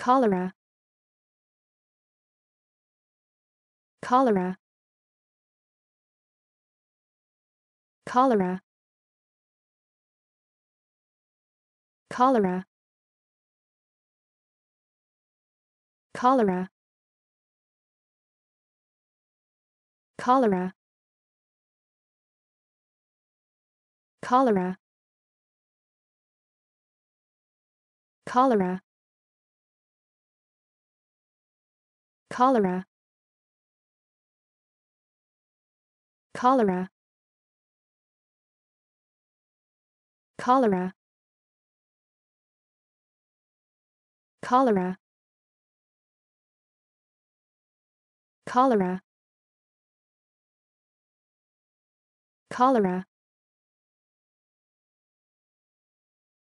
cholera cholera cholera cholera cholera cholera cholera cholera cholera cholera cholera cholera cholera cholera